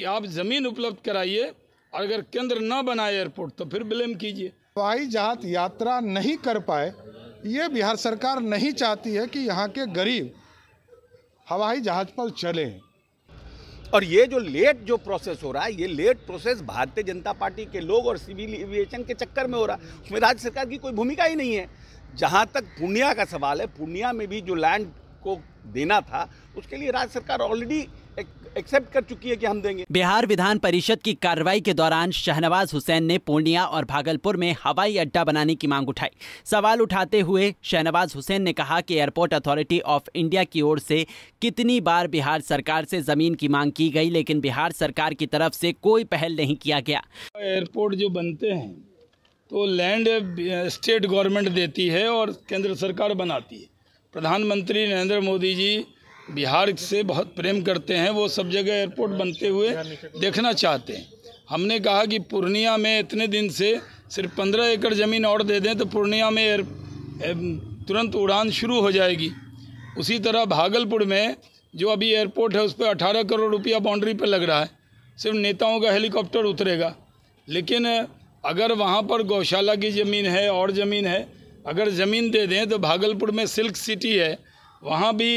कि आप ज़मीन उपलब्ध कराइए और अगर केंद्र न बनाए एयरपोर्ट तो फिर ब्लेम कीजिए हवाई तो जहाज यात्रा नहीं कर पाए ये बिहार सरकार नहीं चाहती है कि यहाँ के गरीब हवाई जहाज पर चले और ये जो लेट जो प्रोसेस हो रहा है ये लेट प्रोसेस भारतीय जनता पार्टी के लोग और सिविल एविएशन के चक्कर में हो रहा है उसमें राज्य सरकार की कोई भूमिका ही नहीं है जहाँ तक पूर्णिया का सवाल है पूर्णिया में भी जो लैंड को देना था उसके लिए राज्य सरकार ऑलरेडी एक्सेप्ट कर चुकी है कि हम देंगे बिहार विधान परिषद की कार्रवाई के दौरान शहनवाज हुसैन ने पूर्णिया और भागलपुर में हवाई अड्डा बनाने की मांग उठाई सवाल उठाते हुए शहनवाज हुसैन ने कहा कि एयरपोर्ट अथॉरिटी ऑफ इंडिया की ओर से कितनी बार बिहार सरकार से जमीन की मांग की गई लेकिन बिहार सरकार की तरफ से कोई पहल नहीं किया गया एयरपोर्ट जो बनते हैं तो लैंड स्टेट गवर्नमेंट देती है और केंद्र सरकार बनाती है प्रधानमंत्री नरेंद्र मोदी जी बिहार से बहुत प्रेम करते हैं वो सब जगह एयरपोर्ट बनते हुए देखना चाहते हैं हमने कहा कि पूर्णिया में इतने दिन से सिर्फ पंद्रह एकड़ ज़मीन और दे दें तो पूर्णिया में एयर तुरंत उड़ान शुरू हो जाएगी उसी तरह भागलपुर में जो अभी एयरपोर्ट है उस पर अठारह करोड़ रुपया बाउंड्री पर लग रहा है सिर्फ नेताओं का हेलीकॉप्टर उतरेगा लेकिन अगर वहाँ पर गौशाला की ज़मीन है और ज़मीन है अगर ज़मीन दे दें तो भागलपुर में सिल्क सिटी है वहाँ भी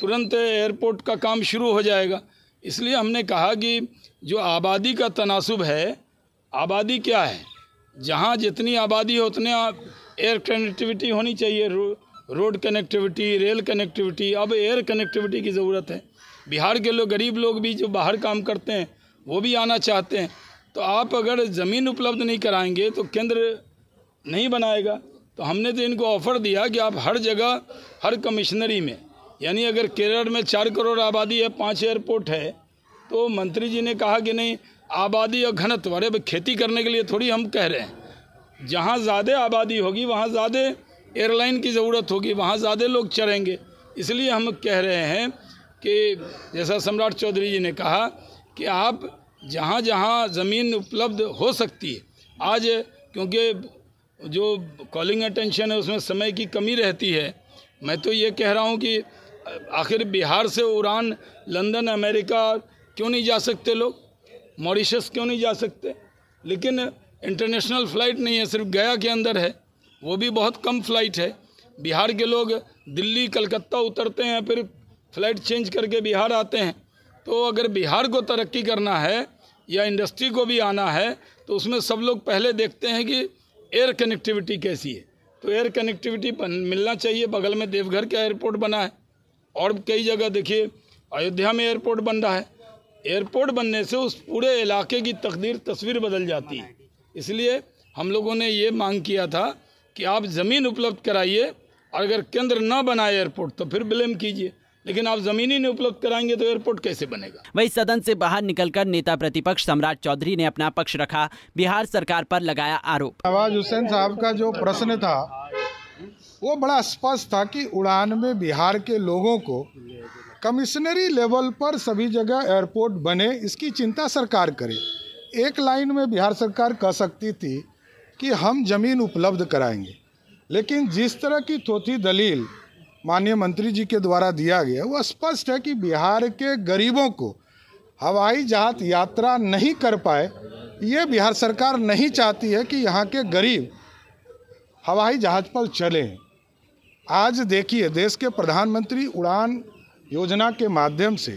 तुरंत एयरपोर्ट का काम शुरू हो जाएगा इसलिए हमने कहा कि जो आबादी का तनासब है आबादी क्या है जहाँ जितनी आबादी हो उतने एयर कनेक्टिविटी होनी चाहिए रो, रोड कनेक्टिविटी रेल कनेक्टिविटी अब एयर कनेक्टिविटी की ज़रूरत है बिहार के लोग गरीब लोग भी जो बाहर काम करते हैं वो भी आना चाहते हैं तो आप अगर ज़मीन उपलब्ध नहीं कराएंगे तो केंद्र नहीं बनाएगा तो हमने तो इनको ऑफ़र दिया कि आप हर जगह हर कमिश्नरी में यानी अगर केरल में चार करोड़ आबादी है पाँच एयरपोर्ट है तो मंत्री जी ने कहा कि नहीं आबादी और घनत्व अरे खेती करने के लिए थोड़ी हम कह रहे हैं जहाँ ज़्यादा आबादी होगी वहाँ ज़्यादा एयरलाइन की ज़रूरत होगी वहाँ ज़्यादा लोग चढ़ेंगे इसलिए हम कह रहे हैं कि जैसा सम्राट चौधरी जी ने कहा कि आप जहाँ जहाँ ज़मीन उपलब्ध हो सकती है आज क्योंकि जो कॉलिंग अटेंशन है उसमें समय की कमी रहती है मैं तो ये कह रहा हूँ कि आखिर बिहार से उड़ान लंदन अमेरिका क्यों नहीं जा सकते लोग मॉरिशस क्यों नहीं जा सकते लेकिन इंटरनेशनल फ़्लाइट नहीं है सिर्फ गया के अंदर है वो भी बहुत कम फ्लाइट है बिहार के लोग दिल्ली कलकत्ता उतरते हैं फिर फ्लाइट चेंज करके बिहार आते हैं तो अगर बिहार को तरक्की करना है या इंडस्ट्री को भी आना है तो उसमें सब लोग पहले देखते हैं कि एयर कनेक्टिविटी कैसी है तो एयर कनेक्टिविटी मिलना चाहिए बगल में देवघर का एयरपोर्ट बना है और कई जगह देखिए अयोध्या में एयरपोर्ट बन रहा है एयरपोर्ट बनने से उस पूरे इलाके की तकदीर तस्वीर बदल जाती है इसलिए हम लोगों ने ये मांग किया था कि आप ज़मीन उपलब्ध कराइए और अगर केंद्र न बनाए एयरपोर्ट तो फिर ब्लेम कीजिए लेकिन आप जमीन ही नहीं उपलब्ध कराएंगे तो एयरपोर्ट कैसे बनेगा वही सदन से बाहर निकलकर नेता प्रतिपक्ष सम्राट चौधरी ने अपना पक्ष रखा बिहार सरकार पर लगाया आरोप नवाज हुसैन साहब का जो प्रश्न था वो बड़ा स्पष्ट था कि उड़ान में बिहार के लोगों को कमिश्नरी लेवल पर सभी जगह एयरपोर्ट बने इसकी चिंता सरकार करे एक लाइन में बिहार सरकार कह सकती थी कि हम जमीन उपलब्ध कराएंगे लेकिन जिस तरह की थोथी दलील माननीय मंत्री जी के द्वारा दिया गया वो स्पष्ट है कि बिहार के गरीबों को हवाई जहाज यात्रा नहीं कर पाए ये बिहार सरकार नहीं चाहती है कि यहाँ के गरीब हवाई जहाज पर चलें आज देखिए देश के प्रधानमंत्री उड़ान योजना के माध्यम से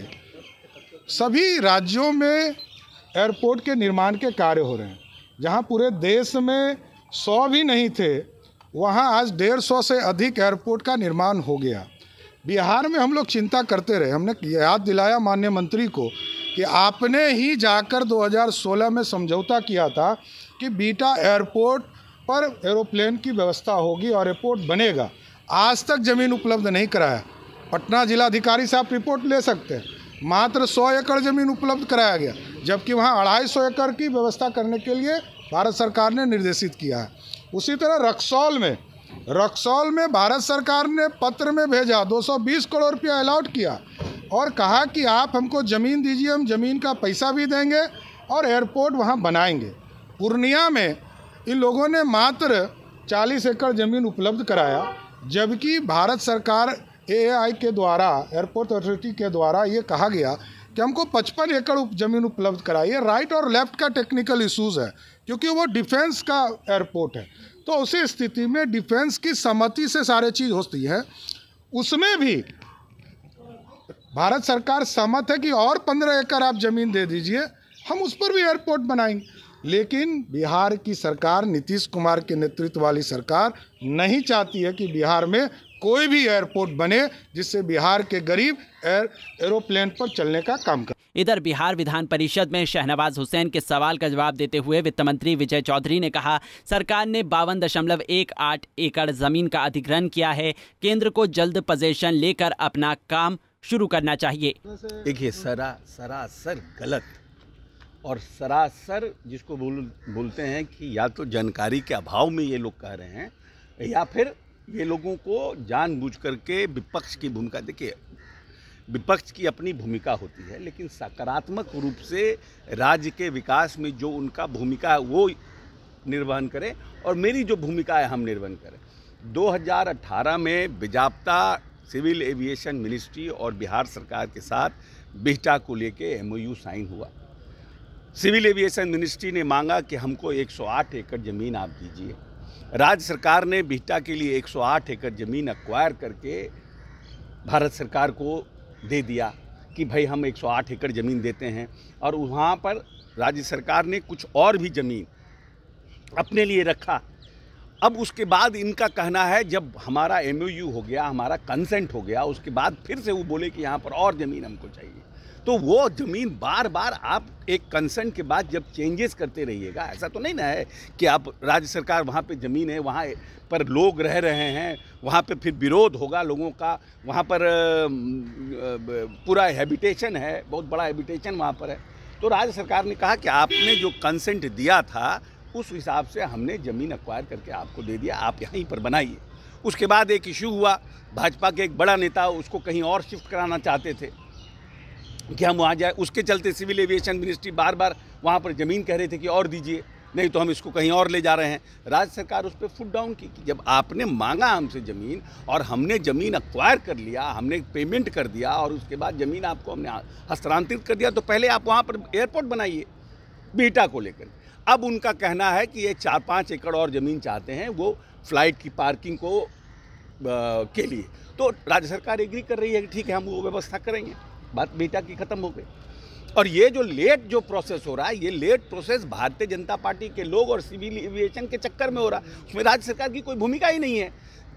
सभी राज्यों में एयरपोर्ट के निर्माण के कार्य हो रहे हैं जहां पूरे देश में सौ भी नहीं थे वहां आज डेढ़ सौ से अधिक एयरपोर्ट का निर्माण हो गया बिहार में हम लोग चिंता करते रहे हमने याद दिलाया माननीय मंत्री को कि आपने ही जाकर 2016 में समझौता किया था कि बीटा एयरपोर्ट पर एरोप्लेन की व्यवस्था होगी और एयरपोर्ट बनेगा आज तक ज़मीन उपलब्ध नहीं कराया पटना जिलाधिकारी से आप रिपोर्ट ले सकते हैं मात्र 100 एकड़ ज़मीन उपलब्ध कराया गया जबकि वहाँ अढ़ाई सौ एकड़ की व्यवस्था करने के लिए भारत सरकार ने निर्देशित किया है उसी तरह रक्सौल में रक्सौल में भारत सरकार ने पत्र में भेजा 220 करोड़ रुपया अलाउट किया और कहा कि आप हमको ज़मीन दीजिए हम ज़मीन का पैसा भी देंगे और एयरपोर्ट वहाँ बनाएंगे पूर्णिया में इन लोगों ने मात्र 40 एकड़ ज़मीन उपलब्ध कराया जबकि भारत सरकार एआई के द्वारा एयरपोर्ट अथॉरिटी के द्वारा ये कहा गया कि हमको 55 एकड़ उप ज़मीन उपलब्ध कराई है राइट और लेफ्ट का टेक्निकल इश्यूज है क्योंकि वो डिफेंस का एयरपोर्ट है तो उसी स्थिति में डिफेंस की सहमति से सारे चीज़ होती है उसमें भी भारत सरकार सहमत है कि और पंद्रह एकड़ आप ज़मीन दे दीजिए हम उस पर भी एयरपोर्ट बनाएंगे लेकिन बिहार की सरकार नीतीश कुमार के नेतृत्व वाली सरकार नहीं चाहती है कि बिहार में कोई भी एयरपोर्ट बने जिससे बिहार के गरीब एयर एरोप्लेन पर चलने का काम कर इधर बिहार विधान परिषद में शहनवाज हुसैन के सवाल का जवाब देते हुए वित्त मंत्री विजय चौधरी ने कहा सरकार ने बावन दशमलव एक आठ एकड़ जमीन का अधिग्रहण किया है केंद्र को जल्द पोजेशन लेकर अपना काम शुरू करना चाहिए देखिए सरा सरासर गलत और सरासर जिसको बोल बोलते हैं कि या तो जानकारी के अभाव में ये लोग कह रहे हैं या फिर ये लोगों को जानबूझ करके विपक्ष की भूमिका देखिए विपक्ष की अपनी भूमिका होती है लेकिन सकारात्मक रूप से राज्य के विकास में जो उनका भूमिका है वो निर्वहन करें और मेरी जो भूमिका है हम निर्वहन करें 2018 में बिजाप्ता सिविल एविएशन मिनिस्ट्री और बिहार सरकार के साथ बिहटा को लेके एमओयू साइन हुआ सिविल एविएशन मिनिस्ट्री ने मांगा कि हमको 108 एकड़ ज़मीन आप दीजिए राज्य सरकार ने बिहटा के लिए 108 एकड़ ज़मीन अक्वायर करके भारत सरकार को दे दिया कि भाई हम 108 एकड़ ज़मीन देते हैं और वहाँ पर राज्य सरकार ने कुछ और भी ज़मीन अपने लिए रखा अब उसके बाद इनका कहना है जब हमारा एम हो गया हमारा कंसेंट हो गया उसके बाद फिर से वो बोले कि यहाँ पर और ज़मीन हमको चाहिए तो वो ज़मीन बार बार आप एक कंसर्न के बाद जब चेंजेस करते रहिएगा ऐसा तो नहीं ना है कि आप राज्य सरकार वहाँ पे ज़मीन है वहाँ पर लोग रह रहे हैं वहाँ पे फिर विरोध होगा लोगों का वहाँ पर पूरा हैबिटेशन है बहुत बड़ा हैबिटेशन वहाँ पर है तो राज्य सरकार ने कहा कि आपने जो कंसेंट दिया था उस हिसाब से हमने ज़मीन अक्वायर करके आपको दे दिया आप यहीं पर बनाइए उसके बाद एक इशू हुआ भाजपा के एक बड़ा नेता उसको कहीं और शिफ्ट कराना चाहते थे कि हम वहाँ जाए उसके चलते सिविल एविएशन मिनिस्ट्री बार बार वहाँ पर ज़मीन कह रहे थे कि और दीजिए नहीं तो हम इसको कहीं और ले जा रहे हैं राज्य सरकार उस पर फुट डाउन की कि जब आपने मांगा हमसे ज़मीन और हमने ज़मीन अक्वायर कर लिया हमने पेमेंट कर दिया और उसके बाद ज़मीन आपको हमने हस्तांतरित कर दिया तो पहले आप वहाँ पर एयरपोर्ट बनाइए बेटा को लेकर अब उनका कहना है कि ये चार पाँच एकड़ और ज़मीन चाहते हैं वो फ्लाइट की पार्किंग को आ, के लिए तो राज्य सरकार एग्री कर रही है कि ठीक है हम वो व्यवस्था करेंगे बात बेटा की ख़त्म हो गई और ये जो लेट जो प्रोसेस हो रहा है ये लेट प्रोसेस भारतीय जनता पार्टी के लोग और सिविल एविएशन के चक्कर में हो रहा है उसमें राज्य सरकार की कोई भूमिका ही नहीं है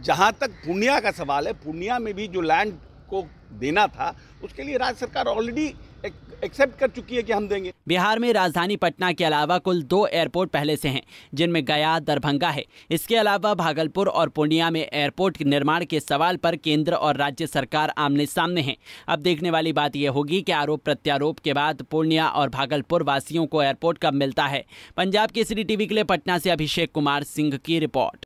जहाँ तक पूर्णिया का सवाल है पूर्णिया में भी जो लैंड को देना था उसके लिए राज्य सरकार ऑलरेडी एक्सेप्ट कर चुकी है कि हम देंगे बिहार में राजधानी पटना के अलावा कुल दो एयरपोर्ट पहले से हैं जिनमें गया दरभंगा है इसके अलावा भागलपुर और पूर्णिया में एयरपोर्ट निर्माण के सवाल पर केंद्र और राज्य सरकार आमने सामने है अब देखने वाली बात यह होगी कि आरोप प्रत्यारोप के बाद पूर्णिया और भागलपुर वासियों को एयरपोर्ट कब मिलता है पंजाब केसरी टीवी के लिए पटना से अभिषेक कुमार सिंह की रिपोर्ट